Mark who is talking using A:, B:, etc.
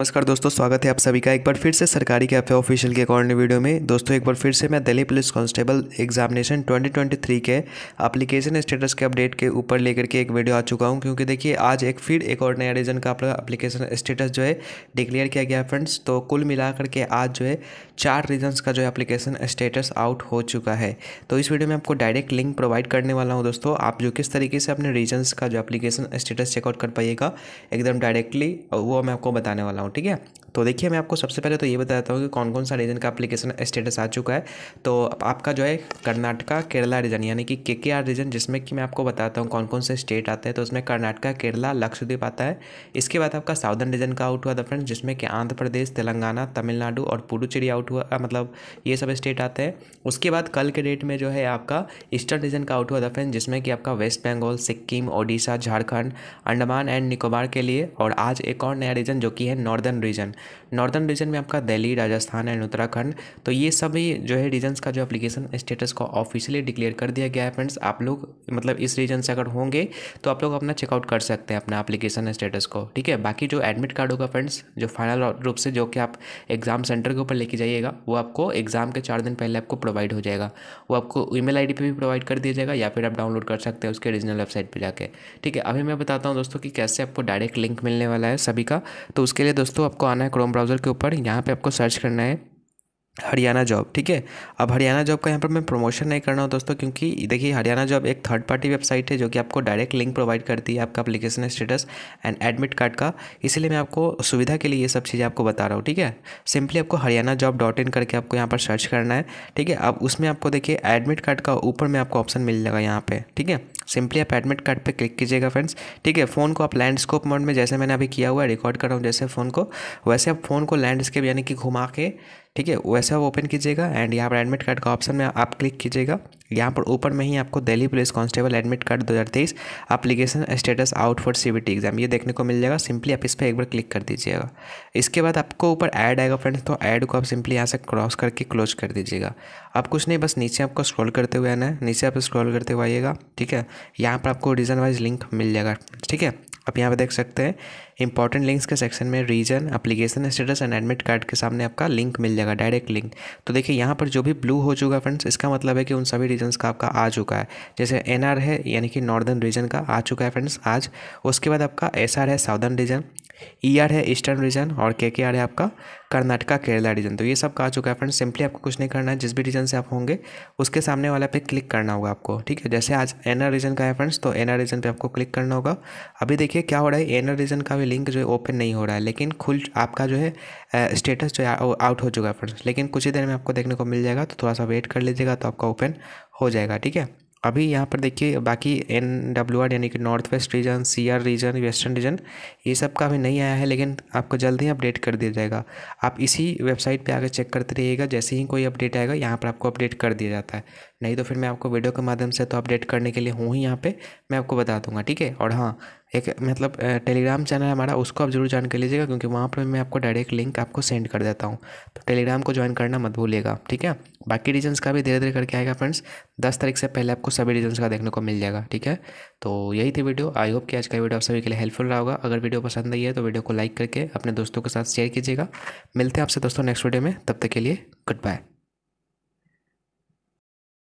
A: नमस्कार दोस्तों स्वागत है आप सभी का एक बार फिर से सरकारी कैफे ऑफिशियल के अकॉर्डिंग वीडियो में दोस्तों एक बार फिर से मैं दिल्ली पुलिस कांस्टेबल एग्जामिनेशन 2023 के एप्लीकेशन स्टेटस के अपडेट के ऊपर लेकर के एक वीडियो आ चुका हूं क्योंकि देखिए आज एक फिर एक और नया रीजन का आपका अपलीकेशन स्टेटस जो है डिक्लेयर किया गया फ्रेंड्स तो कुल मिलाकर के आज जो है चार रीजन्स का जो है अप्लीकेशन स्टेटस आउट हो चुका है तो इस वीडियो में आपको डायरेक्ट लिंक प्रोवाइड करने वाला हूँ दोस्तों आप जो किस तरीके से अपने रीजन्स का जो अप्लीकेशन स्टेटस चेकआउट कर पाइएगा एकदम डायरेक्टली वो मैं आपको बताने वाला हूँ हूँ ठीक है तो देखिए मैं आपको सबसे पहले तो ये बताता हूँ कि कौन कौन सा रीजन का अप्लीकेशन स्टेटस आ चुका है तो आपका जो है कर्नाटका केरला रीजन यानी कि के के आर रीजन जिसमें कि मैं आपको बताता हूँ कौन कौन से स्टेट आते हैं तो उसमें कर्नाटका केरला लक्षद्वीप आता है इसके बाद आपका साउदर्न रीजन का आउट हुआ था फ्रेंड जिसमें कि आंध्र प्रदेश तेलंगाना तमिलनाडु और पुडुचेरी आउट हुआ मतलब ये सब स्टेट आते हैं उसके बाद कल के डेट में जो है आपका ईस्टर्न रीजन का आउट हुआ था फ्रेंड जिसमें कि आपका वेस्ट बंगाल सिक्किम ओडिशा झारखंड अंडमान एंड निकोबार के लिए और आज एक और नया रीजन जो कि है नॉर्दर्न रीजन नॉर्दर्न रीजन में आपका दिल्ली राजस्थान एंड उत्तराखंड तो ये सभी जो है रीजन्स का जो एप्लीकेशन स्टेटस को ऑफिशियली डिक्लेयर कर दिया गया है फ्रेंड्स आप लोग मतलब इस रीजन से अगर होंगे तो आप लोग अपना चेकआउट कर सकते हैं अपना एप्लीकेशन स्टेटस को ठीक है बाकी जो एडमिट कार्ड होगा फ्रेंड्स जो फाइनल रूप से जो कि आप एग्ज़ाम सेंटर के ऊपर लेके जाइएगा वो आपको एग्ज़ाम के चार दिन पहले आपको प्रोवाइड हो जाएगा वो आपको ईमेल आईडी पे भी प्रोवाइड कर दिया जाएगा या फिर आप डाउनलोड कर सकते हैं उसके रीजनल वेबसाइट पे जाके ठीक है अभी मैं बताता हूँ दोस्तों कि कैसे आपको डायरेक्ट लिंक मिलने वाला है सभी का तो उसके लिए दोस्तों आपको आना है क्रोम ब्राउज़र के ऊपर यहाँ पे आपको सर्च करना है हरियाणा जॉब ठीक है अब हरियाणा जॉब का यहाँ पर मैं प्रमोशन नहीं कर रहा हूँ दोस्तों क्योंकि देखिए हरियाणा जॉब एक थर्ड पार्टी वेबसाइट है जो कि आपको डायरेक्ट लिंक प्रोवाइड करती है आपका application status and admit card का इसलिए मैं आपको सुविधा के लिए ये सब चीज़ें आपको बता रहा हूँ ठीक है सिंपली आपको हरियाणा जॉब डॉट इन करके आपको यहाँ पर सर्च करना है ठीक है अब उसमें आपको देखिए एडमिट कार्ड का ऊपर में आपको ऑप्शन मिल जाएगा यहाँ पर ठीक है सिंपली आप एडमिट कार्ड पर क्लिक कीजिएगा फ्रेंड्स ठीक है फ़ोन को आप लैंडस्कोप मोड में जैसे मैंने अभी किया हुआ है रिकॉर्ड कर रहा हूँ जैसे फ़ोन को वैसे आप फ़ोन को लैंडस्केप यानी कि घुमा के ठीक है वैसे आप ओपन कीजिएगा एंड यहाँ पर एडमिट कार्ड का ऑप्शन में आप क्लिक कीजिएगा यहाँ पर ऊपर में ही आपको Delhi police constable admit card दो हज़ार तेईस application status out for C exam ये देखने को मिल जाएगा सिंपली आप इस पर एक बार क्लिक कर दीजिएगा इसके बाद आपको ऊपर ऐड आएगा फ्रेंड्स तो ऐड को आप सिंपली यहाँ से क्रॉस करके क्लोज कर दीजिएगा आप कुछ नहीं बस नीचे आपको स्क्रॉल करते हुए आना है नीचे आप स्क्रॉल करते हुए आइएगा ठीक है यहाँ पर आपको रीजन वाइज लिंक मिल जाएगा ठीक है आप यहाँ पे देख सकते हैं इंपॉर्टेंट लिंक्स के सेक्शन में region application status and admit card के सामने आपका लिंक मिल जाएगा डायरेक्ट लिंक तो देखिए यहाँ पर जो भी ब्लू हो चुका है फ्रेंड्स इसका मतलब है कि उन सभी रीजन्स का आपका आ चुका है जैसे एन है यानी कि नॉर्दर्न रीजन का आ चुका है फ्रेंड्स आज उसके बाद आपका एस है southern region E e R है ईस्टर्न रीजन और के के आर है आपका कर्नाटका केरला रीजन तो ये सब कहा चुका है फ्रेंड सिंपली आपको कुछ नहीं करना है जिस भी रीजन से आप होंगे उसके सामने वाला पे क्लिक करना होगा आपको ठीक है जैसे आज एनआर रीजन का है फ्रेंड्स तो एन आर रीजन पर आपको क्लिक करना होगा अभी देखिए क्या हो रहा है एनआर रीजन का भी लिंक जो है ओपन नहीं हो रहा है लेकिन खुल आपका जो है स्टेटस जो है आउट हो चुका है फ्रेंड्स लेकिन कुछ ही देर में आपको देखने को मिल जाएगा तो थोड़ा सा वेट कर लीजिएगा तो आपका ओपन हो जाएगा ठीक है अभी यहाँ पर देखिए बाकी एन डब्ल्यू आर यानी कि north west region C R region western region ये सब का अभी नहीं आया है लेकिन आपको जल्द ही अपडेट कर दिया जाएगा आप इसी वेबसाइट पे आकर चेक करते रहिएगा जैसे ही कोई अपडेट आएगा यहाँ पर आपको अपडेट कर दिया जाता है नहीं तो फिर मैं आपको वीडियो के माध्यम से तो अपडेट करने के लिए हूँ ही यहाँ पर मैं आपको बता दूँगा ठीक है और हाँ एक मतलब टेलीग्राम चैनल हमारा उसको आप ज़रूर ज्वाइन कर लीजिएगा क्योंकि वहाँ पर मैं आपको डायरेक्ट लिंक आपको सेंड कर देता हूँ तो टेलीग्राम को ज्वाइन करना मत भूलिएगा ठीक है बाकी रीजन्स का भी धीरे धीरे करके आएगा फ्रेंड्स दस तारीख से पहले आपको सभी रीजन्स का देखने को मिल जाएगा ठीक है तो यही थी वीडियो आई होप कि आज का वीडियो आप सभी के लिए हेल्पफुल रहा होगा अगर वीडियो पसंद आई है तो वीडियो को लाइक करके अपने दोस्तों के साथ शेयर कीजिएगा मिलते हैं आपसे दोस्तों नेक्स्ट वीडियो में तब तक के लिए गुड बाय